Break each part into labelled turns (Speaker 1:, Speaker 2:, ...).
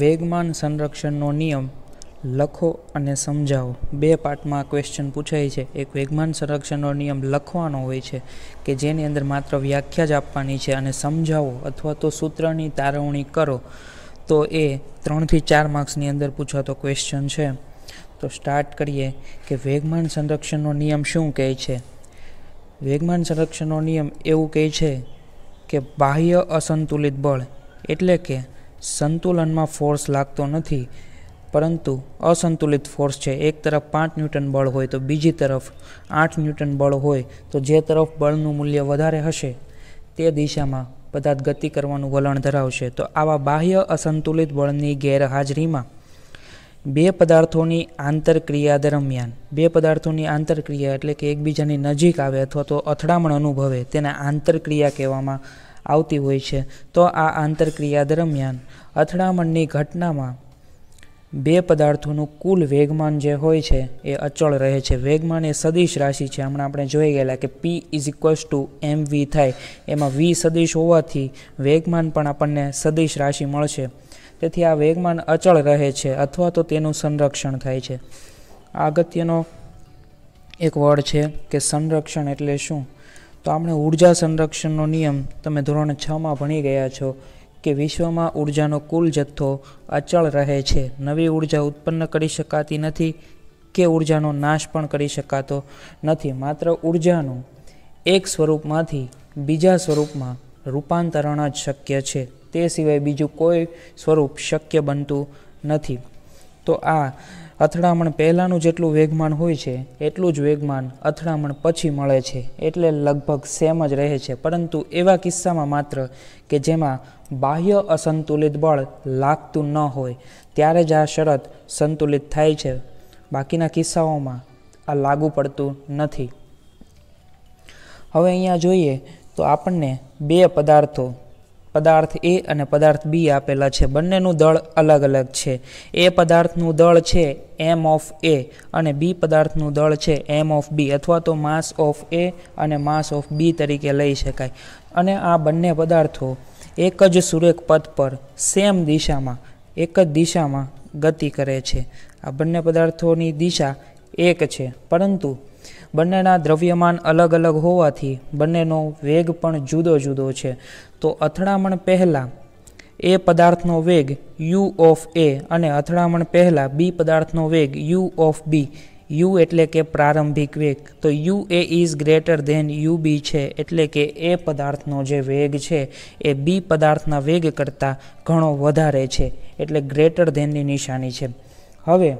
Speaker 1: વેગમાન સંરક્ષણનો નિયમ લખો અને સમજાવો બે પાર્ટમાં ક્વેશ્ચન પૂછાય છે એક વેગમાન સંરક્ષણનો નિયમ લખવાનો હોય છે કે જેની અંદર માત્ર વ્યાખ્યા જ આપવાની છે અને સમજાવો અથવા તો સૂત્રની તારવણી કરો તો એ ત્રણથી ચાર માર્ક્સની અંદર પૂછાતો ક્વેશ્ચન છે તો સ્ટાર્ટ કરીએ કે વેગમાન સંરક્ષણનો નિયમ શું કહે છે વેગમાન સંરક્ષણનો નિયમ એવું કહે છે કે બાહ્ય અસંતુલિત બળ એટલે કે સંતુલનમાં ફોર્સ લાગતો નથી પરંતુ અસંતુલિત ફોર્સ છે એક તરફ પાંચ ન્યૂટન બળ હોય તો બીજી તરફ આઠ ન્યૂટન બળ હોય તો જે તરફ બળનું મૂલ્ય વધારે હશે તે દિશામાં પદાર્થ ગતિ કરવાનું વલણ ધરાવશે તો આવા બાહ્ય અસંતુલિત બળની ગેરહાજરીમાં બે પદાર્થોની આંતરક્રિયા દરમિયાન બે પદાર્થોની આંતરક્રિયા એટલે કે એકબીજાની નજીક આવે અથવા તો અથડામણ અનુભવે તેને આંતરક્રિયા કહેવામાં આવતી હોય છે તો આ આંતરક્રિયા દરમિયાન અથડામણની ઘટનામાં બે પદાર્થોનું કુલ વેગમાન જે હોય છે એ અચળ રહે છે વેગમાન એ સદિશ રાશિ છે હમણાં આપણે જોઈ ગયેલા કે P is equals to M V થાય એમાં વી સદિશ હોવાથી વેગમાન પણ આપણને સદિશ રાશિ મળશે તેથી આ વેગમાન અચળ રહે છે અથવા તો તેનું સંરક્ષણ થાય છે આ અગત્યનો એક વર્ડ છે કે સંરક્ષણ એટલે શું તો આપણે ઉર્જા સંરક્ષણનો નિયમ તમે ધોરણ છમાં ભણી ગયા છો કે વિશ્વમાં ઉર્જાનો કુલ જથ્થો અચળ રહે છે નવી ઉર્જા ઉત્પન્ન કરી શકાતી નથી કે ઉર્જાનો નાશ પણ કરી શકાતો નથી માત્ર ઉર્જાનું એક સ્વરૂપમાંથી બીજા સ્વરૂપમાં રૂપાંતરણ જ શક્ય છે તે સિવાય બીજું કોઈ સ્વરૂપ શક્ય બનતું નથી તો આ અથડામણ પહેલાંનું જેટલું વેગમાન હોય છે એટલું જ વેગમાન અથડામણ પછી મળે છે એટલે લગભગ સેમ જ રહે છે પરંતુ એવા કિસ્સામાં માત્ર કે જેમાં બાહ્ય અસંતુલિત બળ લાગતું ન હોય ત્યારે જ આ શરત સંતુલિત થાય છે બાકીના કિસ્સાઓમાં આ લાગુ પડતું નથી હવે અહીંયા જોઈએ તો આપણને બે પદાર્થો પદાર્થ એ અને પદાર્થ બી આપેલા છે બંનેનું દળ અલગ અલગ છે એ પદાર્થનું દળ છે એમ ઓફ એ અને બી પદાર્થનું દળ છે એમ ઓફ બી અથવા તો માસ ઓફ એ અને માસ ઓફ બી તરીકે લઈ શકાય અને આ બંને પદાર્થો એક જ સુરેખ પથ પર સેમ દિશામાં એક જ દિશામાં ગતિ કરે છે આ બંને પદાર્થોની દિશા એક છે પરંતુ બંનેના દ્રવ્યમાન અલગ અલગ હોવાથી બંનેનો વેગ પણ જુદો જુદો છે તો અથડામણ પહેલાં એ પદાર્થનો વેગ યુ ઓફ એ અને અથડામણ પહેલાં બી પદાર્થનો વેગ યુ ઓફ બી યુ એટલે કે પ્રારંભિક વેગ તો U A is greater than U B છે એટલે કે એ પદાર્થનો જે વેગ છે એ બી પદાર્થના વેગ કરતાં ઘણો વધારે છે એટલે ગ્રેટર ધેનની નિશાની છે હવે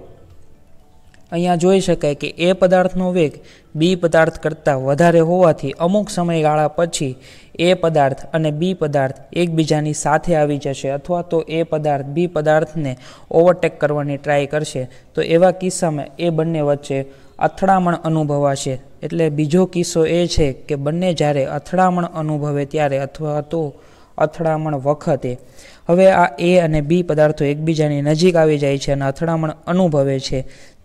Speaker 1: અહીંયા જોઈ શકાય કે એ પદાર્થનો વેગ બી પદાર્થ કરતાં વધારે હોવાથી અમુક સમયગાળા પછી એ પદાર્થ અને બી પદાર્થ એકબીજાની સાથે આવી જશે અથવા તો એ પદાર્થ બી પદાર્થને ઓવરટેક કરવાની ટ્રાય કરશે તો એવા કિસ્સામાં એ બંને વચ્ચે અથડામણ અનુભવાશે એટલે બીજો કિસ્સો એ છે કે બંને જ્યારે અથડામણ અનુભવે ત્યારે અથવા તો અથડામણ વખતે હવે આ એ અને બી પદાર્થો એકબીજાની નજીક આવી જાય છે અને અથડામણ અનુભવે છે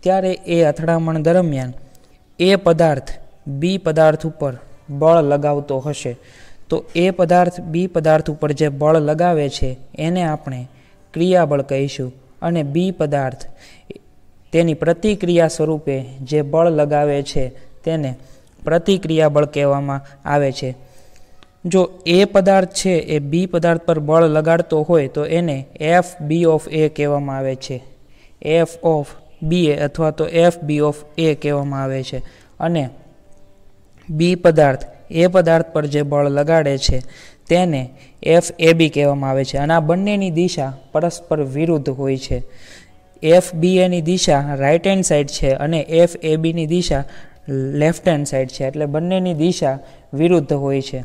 Speaker 1: ત્યારે એ અથડામણ દરમિયાન એ પદાર્થ બી પદાર્થ ઉપર બળ લગાવતો હશે તો એ પદાર્થ બી પદાર્થ ઉપર જે બળ લગાવે છે એને આપણે ક્રિયાબળ કહીશું અને બી પદાર્થ તેની પ્રતિક્રિયા સ્વરૂપે જે બળ લગાવે છે તેને પ્રતિક્રિયા બળ કહેવામાં આવે છે જો એ પદાર્થ છે એ બી પદાર્થ પર બળ લગાડતો હોય તો એને એફ બી ઓફ એ કહેવામાં આવે છે એફ ઓફ બી એ અથવા તો એફ બી ઓફ એ કહેવામાં આવે છે અને બી પદાર્થ એ પદાર્થ પર જે બળ લગાડે છે તેને એફ એ બી કહેવામાં આવે છે અને આ બંનેની દિશા પરસ્પર વિરુદ્ધ હોય છે એફ બી એની દિશા રાઇટ હેન્ડ સાઈડ છે અને એફ એ બીની દિશા લેફ્ટ હેન્ડ સાઈડ છે એટલે બંનેની દિશા વિરુદ્ધ હોય છે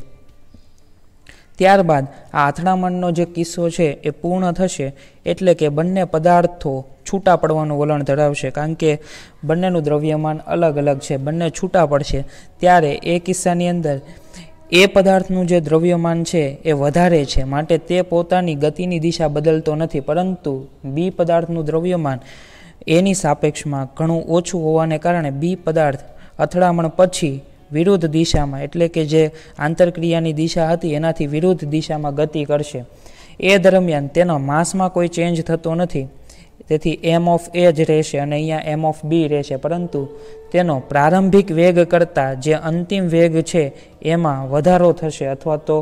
Speaker 1: ત્યારબાદ આ અથડામણનો જે કિસ્સો છે એ પૂર્ણ થશે એટલે કે બંને પદાર્થો છૂટા પડવાનું વલણ ધરાવશે કારણ કે બંનેનું દ્રવ્યમાન અલગ અલગ છે બંને છૂટા પડશે ત્યારે એ કિસ્સાની અંદર એ પદાર્થનું જે દ્રવ્યમાન છે એ વધારે છે માટે તે પોતાની ગતિની દિશા બદલતો નથી પરંતુ બી પદાર્થનું દ્રવ્યમાન એની સાપેક્ષમાં ઘણું ઓછું હોવાને કારણે બી પદાર્થ અથડામણ પછી વિરુદ્ધ દિશામાં એટલે કે જે આંતરક્રિયાની દિશા હતી એનાથી વિરુદ્ધ દિશામાં ગતિ કરશે એ દરમિયાન તેનો માસમાં કોઈ ચેન્જ થતો નથી તેથી એમ ઓફ એ જ રહેશે અને અહીંયા એમ ઓફ બી રહેશે પરંતુ તેનો પ્રારંભિક વેગ કરતાં જે અંતિમ વેગ છે એમાં વધારો થશે અથવા તો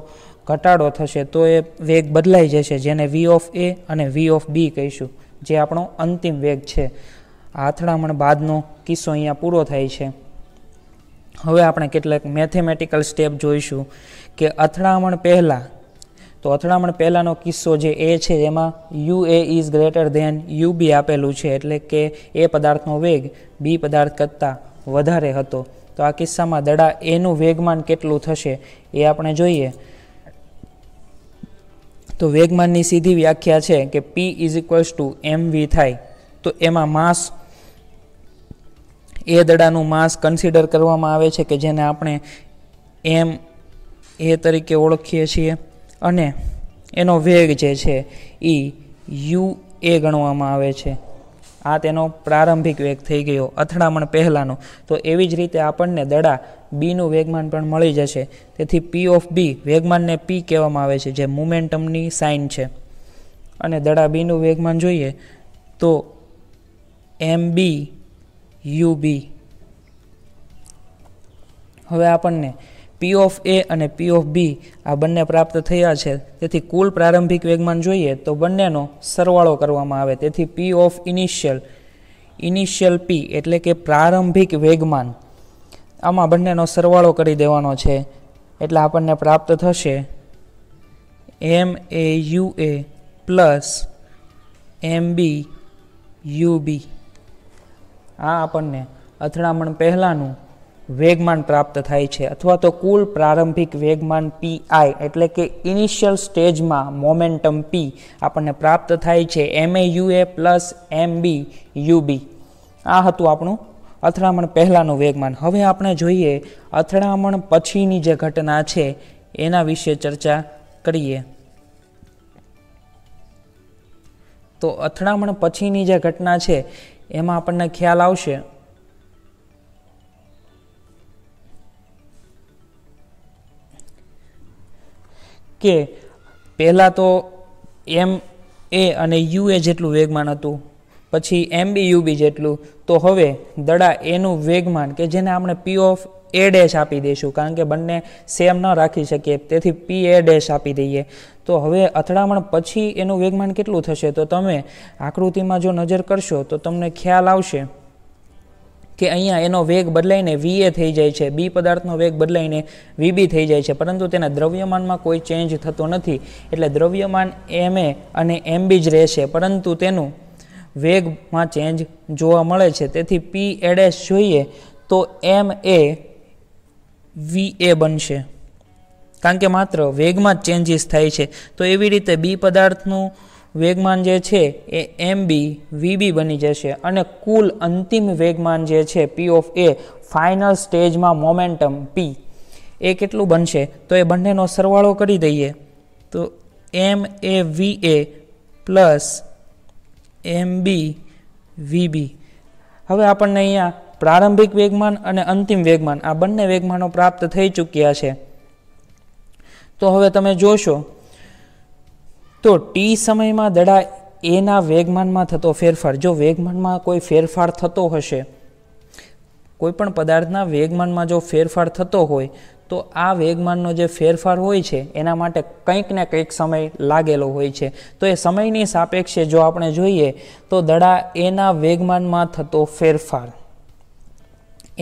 Speaker 1: ઘટાડો થશે તો એ વેગ બદલાઈ જશે જેને વી ઓફ એ અને વી ઓફ બી કહીશું જે આપણો અંતિમ વેગ છે આ અથડામણ બાદનો કિસ્સો અહીંયા પૂરો થાય છે હવે આપણે કેટલાક મેથેમેટિકલ સ્ટેપ જોઈશું કે અથડામણ પહેલાં તો અથડામણ પહેલાંનો કિસ્સો જે એ છે એમાં U A is greater than U B આપેલું છે એટલે કે એ પદાર્થનો વેગ બી પદાર્થ કરતાં વધારે હતો તો આ કિસ્સામાં દડા એનું વેગમાન કેટલું થશે એ આપણે જોઈએ તો વેગમાનની સીધી વ્યાખ્યા છે કે P is equals to M V થાય તો એમાં માસ એ દડાનું માંસ કન્સિડર કરવામાં આવે છે કે જેને આપણે એમ એ તરીકે ઓળખીએ છીએ અને એનો વેગ જે છે એ યુ એ ગણવામાં આવે છે આ તેનો પ્રારંભિક વેગ થઈ ગયો અથડામણ પહેલાંનો તો એવી જ રીતે આપણને દડા બીનું વેગમાન પણ મળી જશે તેથી પી ઓફ બી વેગમાનને પી કહેવામાં આવે છે જે મુમેન્ટમની સાઇન છે અને દડા બીનું વેગમાન જોઈએ તો એમ બી યુબી હવે આપણને પી ઓફ એ અને પી ઓફ બી આ બંને પ્રાપ્ત થયા છે તેથી કુલ પ્રારંભિક વેગમાન જોઈએ તો બંનેનો સરવાળો કરવામાં આવે તેથી P of initial initial P એટલે કે પ્રારંભિક વેગમાન આમાં બંનેનો સરવાળો કરી દેવાનો છે એટલે આપણને પ્રાપ્ત થશે M A U A plus M B U B આ આપણને અથડામણ પહેલાંનું વેગમાન પ્રાપ્ત થાય છે અથવા તો કુલ પ્રારંભિક વેગમાન પી આઈ એટલે કે ઇનિશિયલ સ્ટેજમાં મોમેન્ટમ પી આપણને પ્રાપ્ત થાય છે M A U A plus M B U B આ હતું આપણું અથડામણ પહેલાંનું વેગમાન હવે આપણે જોઈએ અથડામણ પછીની જે ઘટના છે એના વિશે ચર્ચા કરીએ તો અથડામણ પછીની જે ઘટના છે એમાં આપણને ખ્યાલ આવશે કે પહેલાં તો એમ એ અને યુ એ જેટલું વેગમાન હતું પછી એમ બી યુ બી જેટલું તો હવે દડા એનું વેગમાન કે જેને આપણે પી ઓફ એ ડેશ આપી દઈશું કારણ કે બંને સેમ ન રાખી શકીએ તેથી પી એ ડેશ આપી દઈએ તો હવે અથડામણ પછી એનું વેગમાન કેટલું થશે તો તમે આકૃતિમાં જો નજર કરશો તો તમને ખ્યાલ આવશે કે અહીંયા એનો વેગ બદલાઈને વી એ થઈ જાય છે બી પદાર્થનો વેગ બદલાઈને વીબી થઈ જાય છે પરંતુ તેના દ્રવ્યમાનમાં કોઈ ચેન્જ થતો નથી એટલે દ્રવ્યમાન એમ એ અને એમ બી જ રહેશે પરંતુ તેનું વેગમાં ચેન્જ જોવા મળે છે તેથી પી એડેશ જોઈએ તો એમ એ વી એ બનશે કારણ કે માત્ર વેગમાં જ ચેન્જીસ થાય છે તો એવી રીતે બી પદાર્થનું વેગમાન જે છે એ એમ બી વીબી બની જશે અને કુલ અંતિમ વેગમાન જે છે પી ઓફ એ ફાઇનલ સ્ટેજમાં મોમેન્ટમ પી એ કેટલું બનશે તો એ બંનેનો સરવાળો કરી દઈએ તો એમ A V A plus M B VB હવે આપણને અહીંયા પ્રારંભિક વેગમાન અને અંતિમ વેગમાન આ બંને વેગમાનો પ્રાપ્ત થઈ ચૂક્યા છે તો હવે તમે જોશો તો ટી સમયમાં દડા એના વેગમાનમાં થતો ફેરફાર જો વેગમાનમાં કોઈ ફેરફાર થતો હશે કોઈપણ પદાર્થના વેગમાનમાં જો ફેરફાર થતો હોય તો આ વેગમાનનો જે ફેરફાર હોય છે એના માટે કંઈક ને કંઈક સમય લાગેલો હોય છે તો એ સમયની સાપેક્ષે જો આપણે જોઈએ તો દડા એના વેગમાનમાં થતો ફેરફાર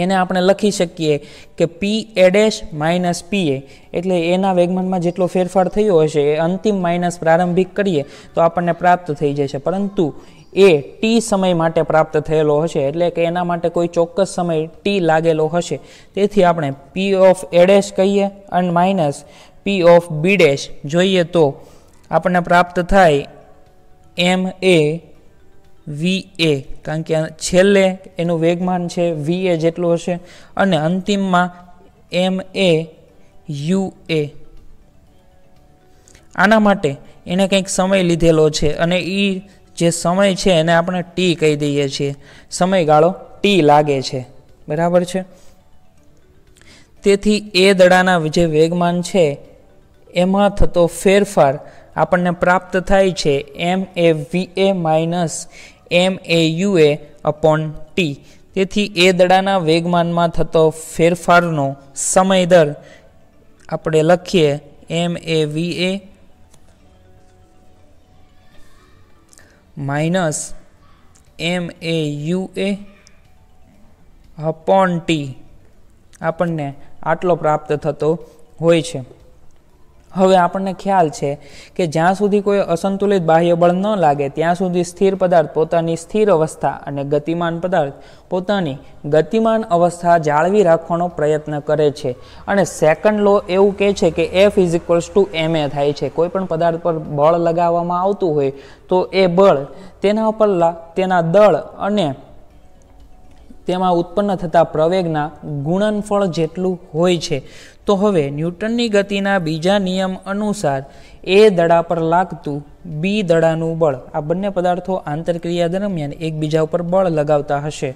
Speaker 1: એને આપણે લખી શકીએ કે પી એ ડેશ માઇનસ પી એ એટલે એના વેગમાનમાં જેટલો ફેરફાર થયો હશે એ અંતિમ માઇનસ પ્રારંભિક કરીએ તો આપણને પ્રાપ્ત થઈ જશે પરંતુ એ ટી સમય માટે પ્રાપ્ત થયેલો હશે એટલે કે એના માટે કોઈ ચોક્કસ સમય ટી લાગેલો હશે તેથી આપણે પી ઓફ એ ડેશ કહીએ અને minus P of B dash જોઈએ તો આપણને પ્રાપ્ત થાય એમ એ વી એ કારણ કે છેલ્લે એનું વેગમાન છે વી એ જેટલું હશે અને અંતિમમાં એમ એ યુ એ આના માટે એણે કંઈક સમય લીધેલો છે અને એ જે સમય છે એને આપણે ટી કહી દઈએ છીએ સમયગાળો ટી લાગે છે બરાબર છે તેથી એ દડાના જે વેગમાન છે એમાં થતો ફેરફાર આપણને પ્રાપ્ત થાય છે M A V A minus M A U A upon T તેથી એ દડાના વેગમાનમાં થતો ફેરફારનો સમય દર આપણે લખીએ M A V A minus M A U A upon T આપણને આટલો પ્રાપ્ત થતો હોય છે હવે આપણને ખ્યાલ છે કે જ્યાં સુધી કોઈ અસંતુલિત બાહ્ય બળ ન લાગે ત્યાં સુધી સ્થિર પદાર્થ પોતાની સ્થિર અવસ્થા અને ગતિમાન પદાર્થ પોતાની ગતિમાન અવસ્થા જાળવી રાખવાનો પ્રયત્ન કરે છે અને સેકન્ડ લો એવું કહે છે કે F is to M A થાય છે કોઈ પણ પદાર્થ પર બળ લગાવવામાં આવતું હોય તો એ બળ તેના ઉપર તેના દળ અને તેમાં ઉત્પન્ન થતા પ્રવેગના ગુણનફળ જેટલું હોય છે તો હવે ન્યૂટનની ગતિના બીજા નિયમ અનુસાર એ દડા પર લાગતું બી દડાનું બળ આ બંને પદાર્થો આંતરક્રિયા દરમિયાન એકબીજા ઉપર બળ લગાવતા હશે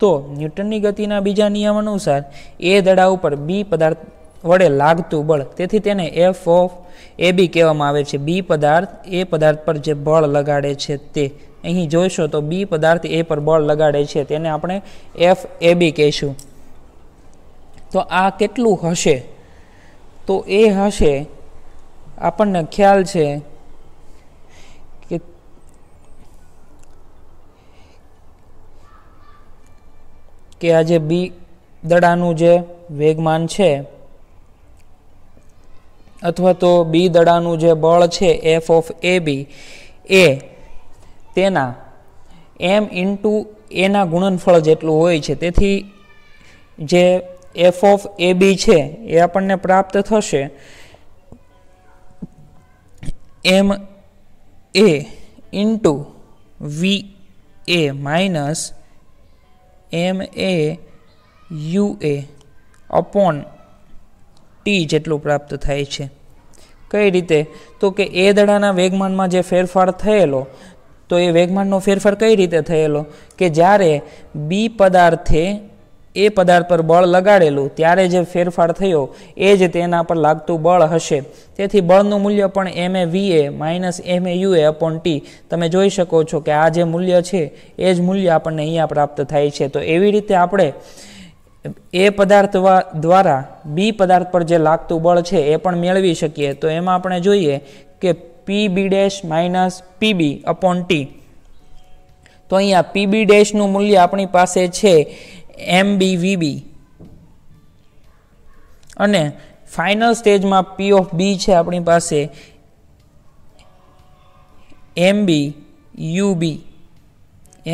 Speaker 1: તો ન્યૂટનની ગતિના બીજા નિયમ અનુસાર એ દડા ઉપર બી પદાર્થ વડે લાગતું બળ તેથી તેને એફ ઓફ એ બી કહેવામાં આવે છે બી પદાર્થ એ પદાર્થ પર જે બળ લગાડે છે તે અહીં જોઈશો તો બી પદાર્થ એ પર બળ લગાડે છે તેને આપણે એફ એ બી કહીશું તો આ કેટલું હશે તો એ હશે આપણને ખ્યાલ છે કે આજે બી દડાનું જે વેગમાન છે અથવા તો બી દડાનું જે બળ છે એફ ઓફ એ બી એ તેના એમ ઇન્ટુ એના ગુણનફળ જેટલું હોય છે તેથી જે એફ ઓફ એ બી છે એ આપણને પ્રાપ્ત થશે M A into V A minus M A U A upon T જેટલું પ્રાપ્ત થાય છે કઈ રીતે તો કે એ દડાના વેગમાનમાં જે ફેરફાર થયેલો તો એ વેગમાનનો ફેરફાર કઈ રીતે થયેલો કે જ્યારે બી પદાર્થે એ પદાર્થ પર બળ લગાડેલું ત્યારે જે ફેરફાર થયો એ જ તેના પર લાગતું બળ હશે તેથી બળનું મૂલ્ય પણ M A V A minus M A U A upon T તમે જોઈ શકો છો કે આ જે મૂલ્ય છે એ જ મૂલ્ય આપણને અહીંયા પ્રાપ્ત થાય છે તો એવી રીતે આપણે એ પદાર્થ દ્વારા બી પદાર્થ પર જે લાગતું બળ છે એ પણ મેળવી શકીએ તો એમાં આપણે જોઈએ કે P B dash minus P B upon T તો અહીંયા પીબી ડેશનું મૂલ્ય આપણી પાસે છે એમ બી વીબી અને ફાઇનલ સ્ટેજમાં પી ઓફ બી છે આપણી પાસે એમ બી યુ બી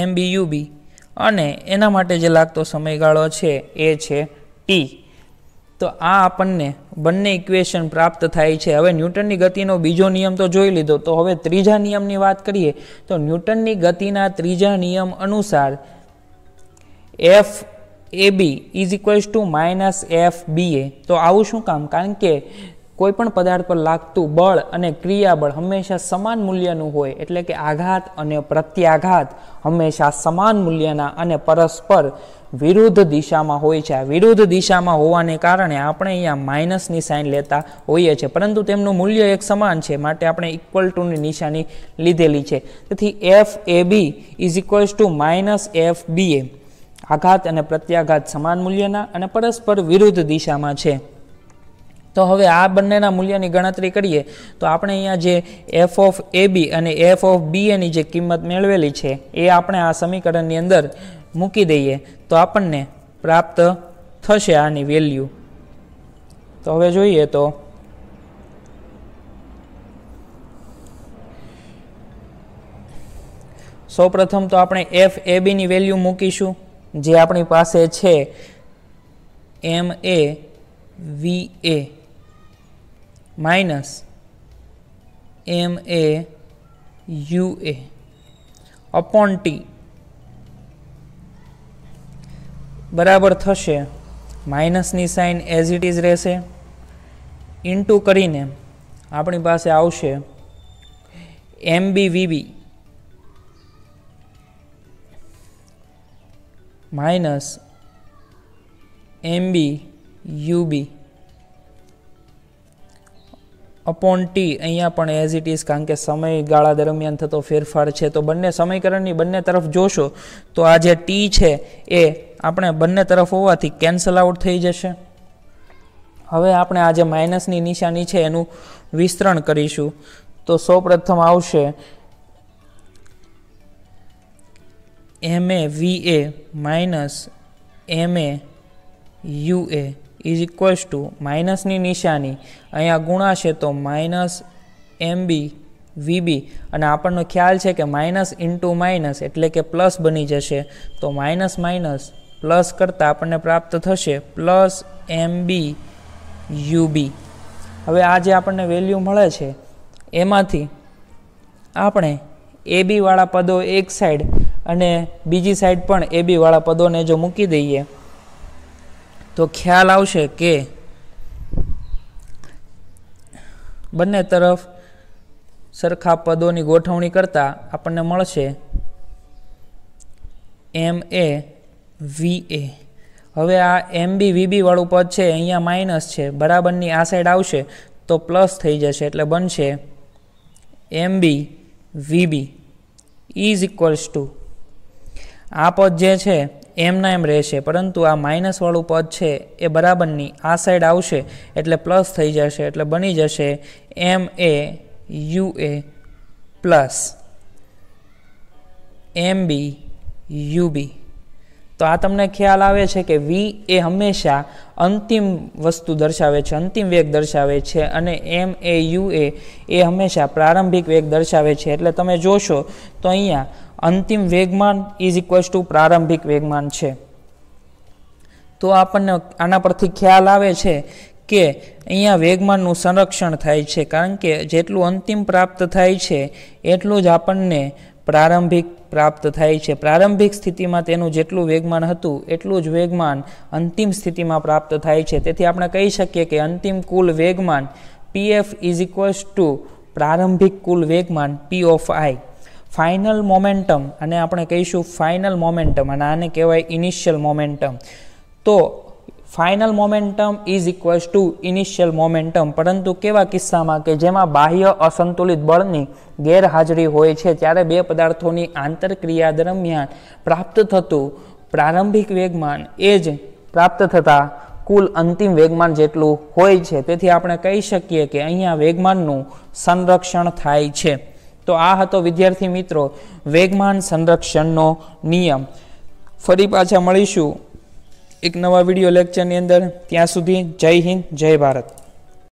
Speaker 1: એમ બી યુ બી અને એના માટે જે લાગતો સમયગાળો છે એ છે ટી તો આ આપણને બંને ઇક્વેશન પ્રાપ્ત થાય છે હવે ન્યૂટનની ગતિનો બીજો નિયમ તો જોઈ લીધો તો હવે ત્રીજા નિયમની વાત કરીએ તો ન્યૂટનની ગતિના ત્રીજા નિયમ અનુસાર F A B is equals to minus F B A તો આવું શું કામ કારણ કે કોઈપણ પદાર્થ પર લાગતું બળ અને ક્રિયાબળ હંમેશા સમાન મૂલ્યનું હોય એટલે કે આઘાત અને પ્રત્યાઘાત હંમેશા સમાન મૂલ્યના અને પરસ્પર વિરુદ્ધ દિશામાં હોય છે આ વિરુદ્ધ દિશામાં હોવાને કારણે આપણે અહીંયા માઇનસની સાઇન લેતા હોઈએ છીએ પરંતુ તેમનું મૂલ્ય એક સમાન છે માટે આપણે ઇક્વલ ટુની નિશાની લીધેલી છે તેથી F A B is equals to minus F B A આઘાત અને પ્રત્યાઘાત સમાન મૂલ્યના અને પરસ્પર વિરુદ્ધ દિશામાં છે તો હવે આ બંનેના મૂલ્યની ગણતરી કરીએ તો આપણે અહીંયા જે એફ ઓફ એ બી અને એફ ઓફ બી એની જે કિંમત મેળવેલી છે એ આપણે આ સમીકરણની અંદર મૂકી દઈએ તો આપણને પ્રાપ્ત થશે આની વેલ્યુ તો હવે જોઈએ તો સૌપ્રથમ તો આપણે એફ એ બીની વેલ્યુ મૂકીશું જે આપણી પાસે છે M A V A minus M A U A upon T બરાબર થશે માઇનસની સાઇન એઝ ઇટ ઇઝ રહેશે ઇન્ટુ કરીને આપણી પાસે આવશે M B V B minus M B U B upon T અહીંયા પણ એઝ ઇટ ઇઝ કારણ કે સમયગાળા દરમિયાન થતો ફેરફાર છે તો બંને સમીકરણની બંને તરફ જોશો તો આ જે ટી છે એ આપણે બંને તરફ હોવાથી કેન્સલ આઉટ થઈ જશે હવે આપણે આ જે માઇનસની નિશાની છે એનું વિસ્તરણ કરીશું તો સૌપ્રથમ આવશે M A V A minus M A U A is equals to માઇનસની નિશાની અહીંયા ગુણાશે તો માઇનસ એમ બી વીબી અને આપણનો ખ્યાલ છે કે માઇનસ ઇન્ટુ માઇનસ એટલે કે પ્લસ બની જશે તો માઇનસ માઇનસ પ્લસ કરતાં આપણને પ્રાપ્ત થશે પ્લસ એમ બી યુબી હવે આ જે આપણને વેલ્યુ મળે છે એમાંથી આપણે એબીવાળા પદો એક સાઈડ અને બીજી સાઈડ પણ એબીવાળા પદોને જો મૂકી દઈએ તો ખ્યાલ આવશે કે બંને તરફ સરખા પદોની ગોઠવણી કરતાં આપણને મળશે એમ એ વી એ હવે આ એમ બી વીબીવાળું પદ છે અહીંયા માઇનસ છે બરાબરની આ સાઈડ આવશે તો પ્લસ થઈ જશે એટલે બનશે M B V B is equals to આ પદ જે છે એમના એમ રહેશે પરંતુ આ માઇનસવાળું પદ છે એ બરાબરની આ સાઈડ આવશે એટલે પ્લસ થઈ જશે એટલે બની જશે M A U A plus M B U B તો આ તમને ખ્યાલ આવે છે કે વી એ હંમેશા અંતિમ વસ્તુ દર્શાવે છે અંતિમ વેગ દર્શાવે છે અને એમ એ યુ એ એ હંમેશા પ્રારંભિક વેગ દર્શાવે છે એટલે તમે જોશો તો અહીંયા અંતિમ વેગમાન ઇઝ ઇક્વલ્સ ટુ પ્રારંભિક વેગમાન છે તો આપણને આના પરથી ખ્યાલ આવે છે કે અહીંયા વેગમાનનું સંરક્ષણ થાય છે કારણ કે જેટલું અંતિમ પ્રાપ્ત થાય છે એટલું જ આપણને પ્રારંભિક પ્રાપ્ત થાય છે પ્રારંભિક સ્થિતિમાં તેનું જેટલું વેગમાન હતું એટલું જ વેગમાન અંતિમ સ્થિતિમાં પ્રાપ્ત થાય છે તેથી આપણે કહી શકીએ કે અંતિમ કુલ વેગમાન પીએફ ઇઝ ઇક્વલ્સ ટુ પ્રારંભિક કુલ વેગમાન P of I final momentum અને આપણે કહીશું ફાઇનલ મોમેન્ટમ અને આને કહેવાય ઇનિશિયલ મોમેન્ટમ તો final momentum is equals to initial momentum પરંતુ કેવા કિસ્સામાં કે જેમાં બાહ્ય અસંતુલિત બળની ગેરહાજરી હોય છે ત્યારે બે પદાર્થોની આંતરક્રિયા દરમિયાન પ્રાપ્ત થતું પ્રારંભિક વેગમાન એ જ પ્રાપ્ત થતા કુલ અંતિમ વેગમાન જેટલું હોય છે તેથી આપણે કહી શકીએ કે અહીંયા વેગમાનનું સંરક્ષણ થાય છે તો આ હતો વિદ્યાર્થી મિત્રો વેગમાન સંરક્ષણનો નિયમ ફરી પાછા મળીશું એક નવા વિડીયો લેક્ચરની અંદર ત્યાં સુધી જય હિન્દ જય ભારત